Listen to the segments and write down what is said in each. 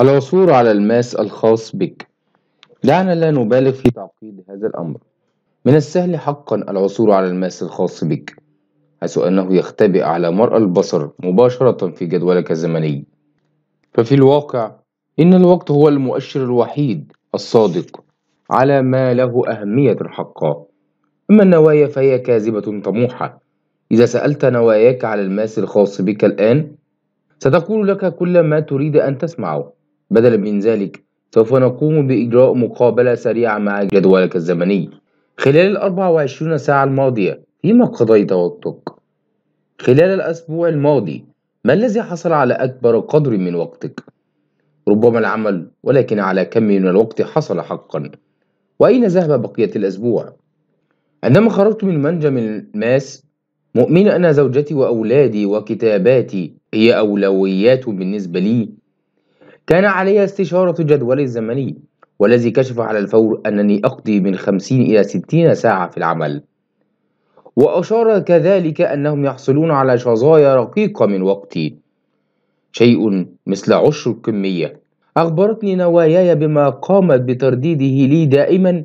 العثور على الماس الخاص بك دعنا لا نبالغ في تعقيد هذا الأمر من السهل حقا العثور على الماس الخاص بك حيث أنه يختبئ على مرأى البصر مباشرة في جدولك الزمني ففي الواقع إن الوقت هو المؤشر الوحيد الصادق على ما له أهمية حقا أما النوايا فهي كاذبة طموحة إذا سألت نواياك على الماس الخاص بك الآن ستقول لك كل ما تريد أن تسمعه بدلا من ذلك سوف نقوم بإجراء مقابلة سريعة مع جدولك الزمني خلال ال 24 ساعة الماضية فيما قضيت وقتك خلال الأسبوع الماضي ما الذي حصل على أكبر قدر من وقتك؟ ربما العمل ولكن على كم من الوقت حصل حقا؟ وأين ذهب بقية الأسبوع؟ عندما خرجت من منجم الماس مؤمن أن زوجتي وأولادي وكتاباتي هي أولويات بالنسبة لي كان علي استشارة جدولي الزمني والذي كشف على الفور أنني أقضي من خمسين إلى ستين ساعة في العمل وأشار كذلك أنهم يحصلون على شظايا رقيقة من وقتي شيء مثل عشر الكمية أخبرتني نواياي بما قامت بترديده لي دائما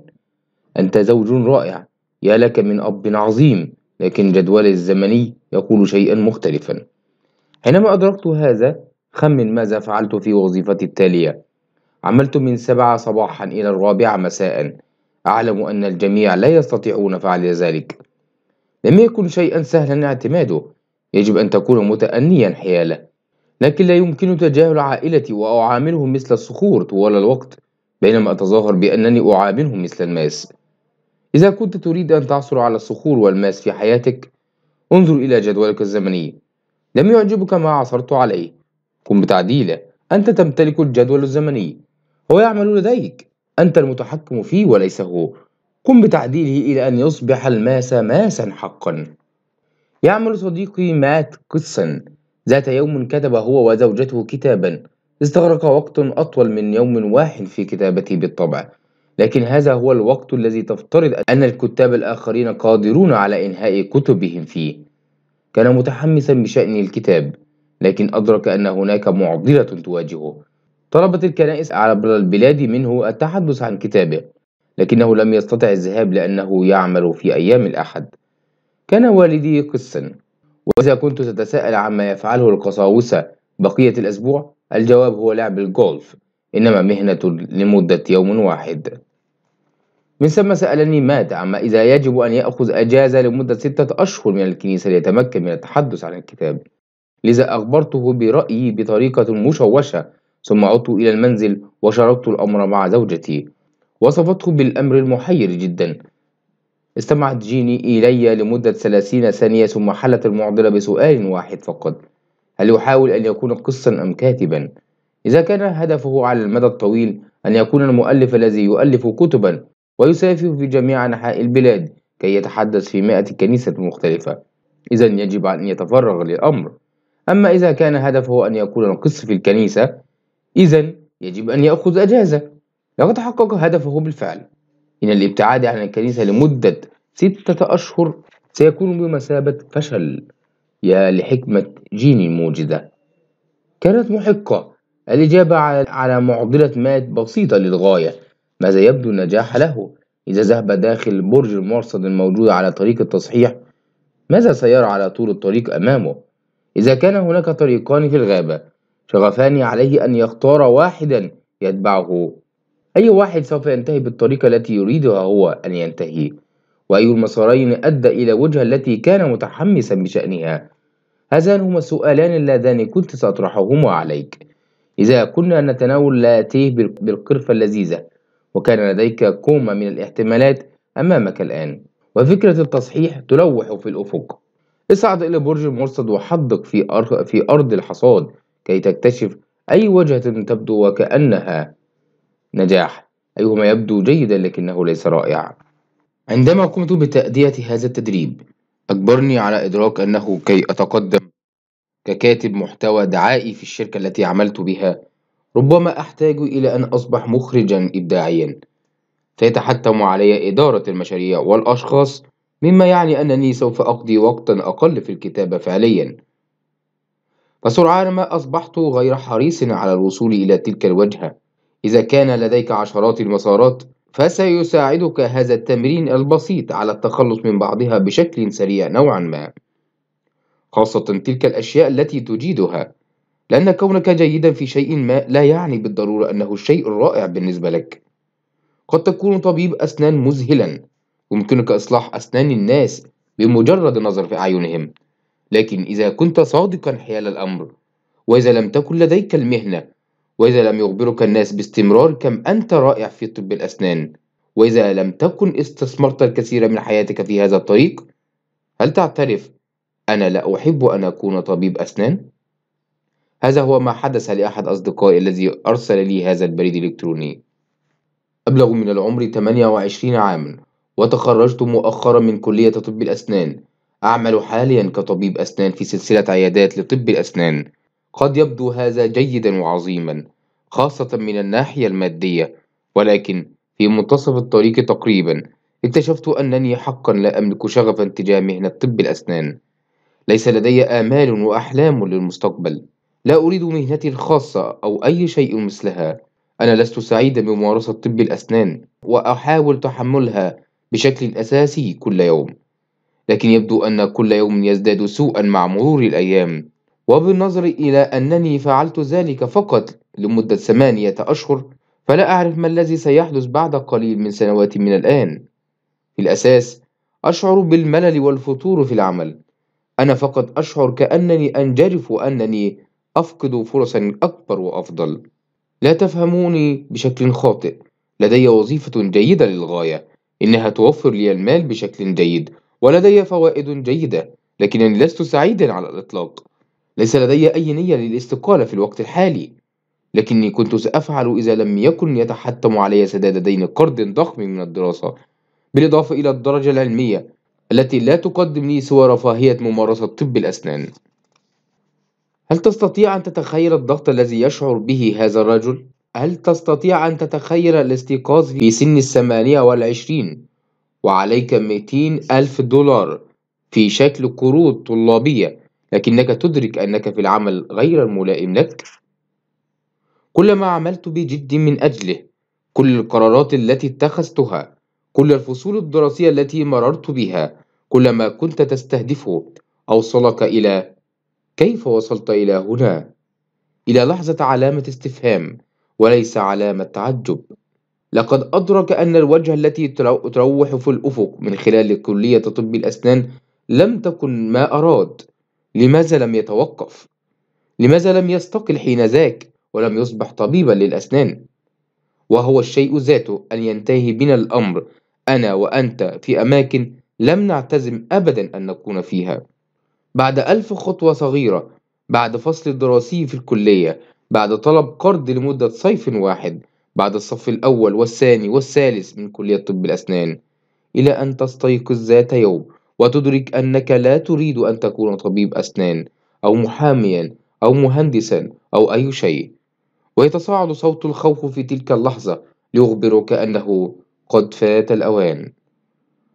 أنت زوج رائع يا لك من أب عظيم لكن جدولي الزمني يقول شيئا مختلفا حينما أدركت هذا خمن ماذا فعلت في وظيفتي التالية عملت من سبعة صباحا إلى الرابعة مساء أعلم أن الجميع لا يستطيعون فعل ذلك لم يكن شيئا سهلا اعتماده يجب أن تكون متأنيا حياله لكن لا يمكن تجاهل عائلتي وأعاملهم مثل الصخور طوال الوقت بينما أتظاهر بأنني أعاملهم مثل الماس إذا كنت تريد أن تعثر على الصخور والماس في حياتك انظر إلى جدولك الزمني لم يعجبك ما عثرت عليه قم بتعديله أنت تمتلك الجدول الزمني هو يعمل لديك أنت المتحكم فيه وليس هو قم بتعديله إلى أن يصبح الماس ماسا حقا يعمل صديقي مات قصا ذات يوم كتب هو وزوجته كتابا استغرق وقت أطول من يوم واحد في كتابته بالطبع لكن هذا هو الوقت الذي تفترض أن الكتاب الآخرين قادرون على إنهاء كتبهم فيه كان متحمسا بشأن الكتاب لكن أدرك أن هناك معضلة تواجهه طلبت الكنائس عبر البلاد منه التحدث عن كتابه لكنه لم يستطع الذهاب لأنه يعمل في أيام الأحد كان والدي قسا وإذا كنت تتساءل عما يفعله القساوسة بقية الأسبوع الجواب هو لعب الجولف إنما مهنة لمدة يوم واحد من ثم سألني مات عما إذا يجب أن يأخذ أجازة لمدة ستة أشهر من الكنيسة ليتمكن من التحدث عن الكتاب لذا أخبرته برأيي بطريقة مشوشة ثم عدت إلى المنزل وشاركت الأمر مع زوجتي وصفته بالأمر المحير جدا استمعت جيني إلي لمدة ثلاثين ثانية ثم حلت المعضلة بسؤال واحد فقط هل يحاول أن يكون قصا أم كاتبا؟ إذا كان هدفه على المدى الطويل أن يكون المؤلف الذي يؤلف كتبا ويسافر في جميع أنحاء البلاد كي يتحدث في مائة كنيسة مختلفة إذا يجب أن يتفرغ للأمر أما إذا كان هدفه أن يكون القس في الكنيسة إذا يجب أن يأخذ أجازة لقد حقق هدفه بالفعل إن الابتعاد عن الكنيسة لمدة ستة أشهر سيكون بمثابة فشل يا لحكمة جيني الموجدة كانت محقة الإجابة على معضلة مات بسيطة للغاية ماذا يبدو النجاح له إذا ذهب داخل برج المرصد الموجود على طريق التصحيح ماذا سيرى على طول الطريق أمامه إذا كان هناك طريقان في الغابة شغفان عليه أن يختار واحدا يتبعه أي واحد سوف ينتهي بالطريقة التي يريدها هو أن ينتهي وأي المسارين أدى إلى وجهة التي كان متحمسا بشأنها هذان هما السؤالان اللذان كنت سأطرحهما عليك إذا كنا نتناول لاتيه بالقرفة اللذيذة وكان لديك كومة من الاحتمالات أمامك الآن وفكرة التصحيح تلوح في الأفق اصعد إلى برج المرصد وحدق في أرض, في أرض الحصاد كي تكتشف أي وجهة تبدو وكأنها نجاح أيهما يبدو جيدا لكنه ليس رائعا عندما قمت بتأدية هذا التدريب أجبرني على إدراك أنه كي أتقدم ككاتب محتوى دعائي في الشركة التي عملت بها ربما أحتاج إلى أن أصبح مخرجا إبداعيا فيتحتم علي إدارة المشاريع والأشخاص مما يعني أنني سوف أقضي وقتا أقل في الكتابة فعليا فسرعان ما أصبحت غير حريص على الوصول إلى تلك الوجهة إذا كان لديك عشرات المسارات فسيساعدك هذا التمرين البسيط على التخلص من بعضها بشكل سريع نوعا ما خاصة تلك الأشياء التي تجيدها لأن كونك جيدا في شيء ما لا يعني بالضرورة أنه الشيء الرائع بالنسبة لك قد تكون طبيب أسنان مذهلا يمكنك إصلاح أسنان الناس بمجرد النظر في أعينهم لكن إذا كنت صادقا حيال الأمر وإذا لم تكن لديك المهنة وإذا لم يخبرك الناس باستمرار كم أنت رائع في طب الأسنان وإذا لم تكن استثمرت الكثير من حياتك في هذا الطريق هل تعترف أنا لا أحب أن أكون طبيب أسنان؟ هذا هو ما حدث لأحد أصدقائي الذي أرسل لي هذا البريد الإلكتروني أبلغ من العمر 28 عامًا وتخرجت مؤخرا من كلية طب الأسنان أعمل حاليا كطبيب أسنان في سلسلة عيادات لطب الأسنان قد يبدو هذا جيدا وعظيما خاصة من الناحية المادية ولكن في منتصف الطريق تقريبا اكتشفت أنني حقا لا أملك شغفا تجاه مهنة طب الأسنان ليس لدي آمال وأحلام للمستقبل لا أريد مهنتي الخاصة أو أي شيء مثلها أنا لست سعيدا بممارسة طب الأسنان وأحاول تحملها بشكل أساسي كل يوم لكن يبدو أن كل يوم يزداد سوءا مع مرور الأيام وبالنظر إلى أنني فعلت ذلك فقط لمدة ثمانية أشهر فلا أعرف ما الذي سيحدث بعد قليل من سنوات من الآن في الأساس أشعر بالملل والفتور في العمل أنا فقط أشعر كأنني أنجرف وأنني أفقد فرصا أكبر وأفضل لا تفهموني بشكل خاطئ لدي وظيفة جيدة للغاية إنها توفر لي المال بشكل جيد ولدي فوائد جيدة لكنني لست سعيدا على الإطلاق ليس لدي أي نية للاستقالة في الوقت الحالي لكني كنت سأفعل إذا لم يكن يتحتم علي سداد دين قرض ضخم من الدراسة بالإضافة إلى الدرجة العلمية التي لا تقدم لي سوى رفاهية ممارسة طب الأسنان هل تستطيع أن تتخيل الضغط الذي يشعر به هذا الرجل؟ هل تستطيع أن تتخيل الاستيقاظ في سن الثمانية والعشرين وعليك 200 ألف دولار في شكل قروض طلابية لكنك تدرك أنك في العمل غير الملائم لك؟ كل ما عملت بجد من أجله كل القرارات التي اتخذتها كل الفصول الدراسية التي مررت بها كل ما كنت تستهدفه أوصلك إلى كيف وصلت إلى هنا؟ إلى لحظة علامة استفهام وليس علامة تعجب لقد أدرك أن الوجه التي تروح في الأفق من خلال كلية طب الأسنان لم تكن ما أراد لماذا لم يتوقف؟ لماذا لم يستقل حين ذاك ولم يصبح طبيبا للأسنان؟ وهو الشيء ذاته أن ينتهي بنا الأمر أنا وأنت في أماكن لم نعتزم أبدا أن نكون فيها بعد ألف خطوة صغيرة بعد فصل دراسي في الكلية بعد طلب قرض لمدة صيف واحد بعد الصف الأول والثاني والثالث من كلية طب الأسنان إلى أن تستيقظ ذات يوم وتدرك أنك لا تريد أن تكون طبيب أسنان أو محاميا أو مهندسا أو أي شيء ويتصاعد صوت الخوف في تلك اللحظة ليخبرك أنه قد فات الأوان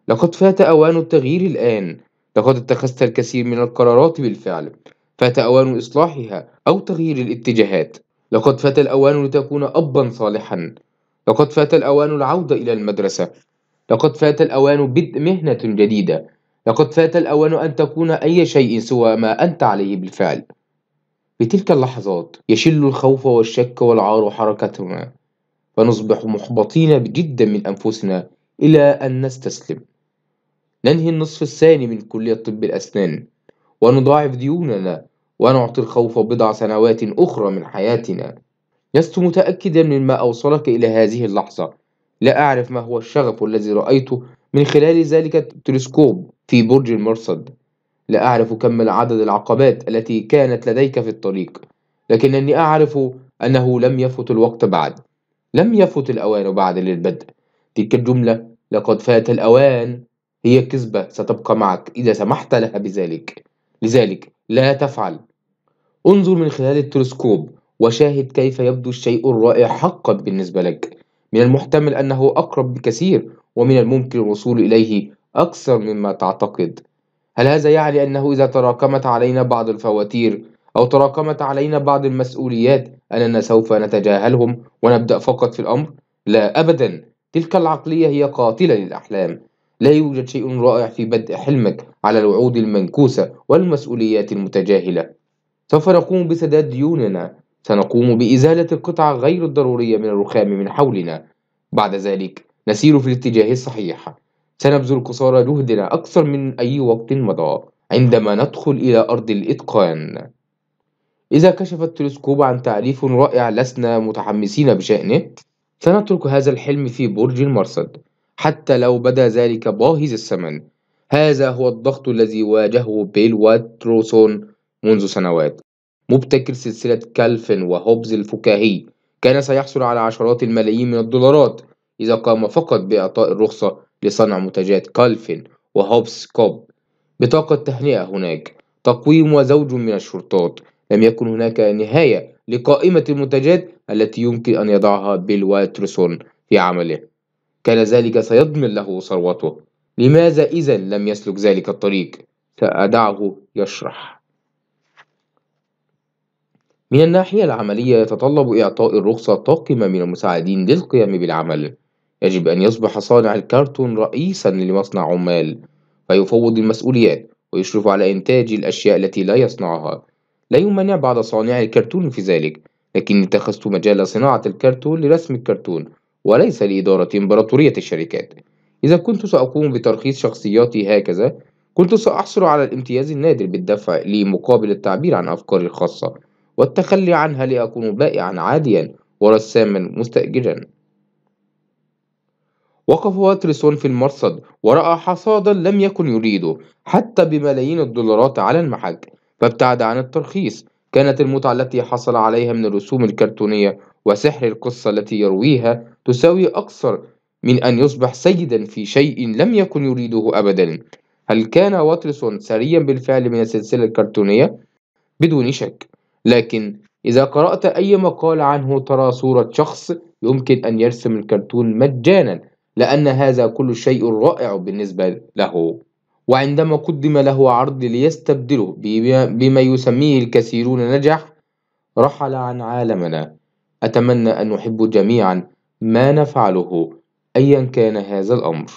لقد فات أوان التغيير الآن لقد اتخذت الكثير من القرارات بالفعل فات أوان إصلاحها أو تغيير الاتجاهات لقد فات الأوان لتكون أبا صالحا لقد فات الأوان العودة إلى المدرسة لقد فات الأوان بدء مهنة جديدة لقد فات الأوان أن تكون أي شيء سوى ما أنت عليه بالفعل بتلك اللحظات يشل الخوف والشك والعار حركتنا فنصبح محبطين جدا من أنفسنا إلى أن نستسلم ننهي النصف الثاني من كلية طب الأسنان ونضاعف ديوننا ونعطي الخوف بضع سنوات أخرى من حياتنا لست متأكدا مما أوصلك إلى هذه اللحظة لا أعرف ما هو الشغف الذي رأيته من خلال ذلك التلسكوب في برج المرصد لا أعرف كم عدد العقبات التي كانت لديك في الطريق لكنني أعرف أنه لم يفت الوقت بعد لم يفت الأوان بعد للبدء تلك الجملة لقد فات الأوان هي كذبة ستبقى معك إذا سمحت لها بذلك لذلك لا تفعل انظر من خلال التلسكوب وشاهد كيف يبدو الشيء الرائع حقا بالنسبة لك من المحتمل أنه أقرب بكثير ومن الممكن الوصول إليه أكثر مما تعتقد هل هذا يعني أنه إذا تراكمت علينا بعض الفواتير أو تراكمت علينا بعض المسؤوليات أننا سوف نتجاهلهم ونبدأ فقط في الأمر؟ لا أبدا تلك العقلية هي قاتلة للأحلام لا يوجد شيء رائع في بدء حلمك على الوعود المنكوسة والمسؤوليات المتجاهلة سوف نقوم بسداد ديوننا سنقوم بإزالة القطع غير الضرورية من الرخام من حولنا بعد ذلك نسير في الاتجاه الصحيح سنبذل قصارى جهدنا أكثر من أي وقت مضى عندما ندخل إلى أرض الإتقان إذا كشف التلسكوب عن تعريف رائع لسنا متحمسين بشأنه سنترك هذا الحلم في برج المرصد حتى لو بدا ذلك باهظ الثمن هذا هو الضغط الذي واجهه بيل واتروسون منذ سنوات مبتكر سلسلة كالفن وهوبز الفكاهي كان سيحصل على عشرات الملايين من الدولارات إذا قام فقط بإعطاء الرخصة لصنع منتجات كالفن وهوبز كوب بطاقة تهنئة هناك تقويم وزوج من الشرطات لم يكن هناك نهاية لقائمة المنتجات التي يمكن أن يضعها بيل واترسون في عمله كان ذلك سيضمن له ثروته لماذا إذا لم يسلك ذلك الطريق؟ سأدعه يشرح من الناحية العملية يتطلب إعطاء الرخصة طاقمة من المساعدين للقيام بالعمل يجب أن يصبح صانع الكرتون رئيسا لمصنع عمال فيفوض المسؤوليات ويشرف على إنتاج الأشياء التي لا يصنعها لا يمانع بعض صانعي الكرتون في ذلك لكن اتخذت مجال صناعة الكرتون لرسم الكرتون وليس لإدارة إمبراطورية الشركات إذا كنت سأقوم بترخيص شخصياتي هكذا كنت سأحصل على الامتياز النادر بالدفع لي مقابل التعبير عن أفكاري الخاصة والتخلي عنها لأكون بائعا عاديا ورساما مستأجرا وقف واترسون في المرصد ورأى حصادا لم يكن يريده حتى بملايين الدولارات على المحك فابتعد عن الترخيص كانت المتعة التي حصل عليها من الرسوم الكرتونية وسحر القصة التي يرويها تساوي أكثر من أن يصبح سيدا في شيء لم يكن يريده أبدا هل كان واترسون سريا بالفعل من السلسلة الكرتونية؟ بدون شك لكن إذا قرأت أي مقال عنه ترى صورة شخص يمكن أن يرسم الكرتون مجانا لأن هذا كل شيء رائع بالنسبة له وعندما قدم له عرض ليستبدله بما يسميه الكثيرون نجح رحل عن عالمنا أتمنى أن نحب جميعا ما نفعله أيا كان هذا الأمر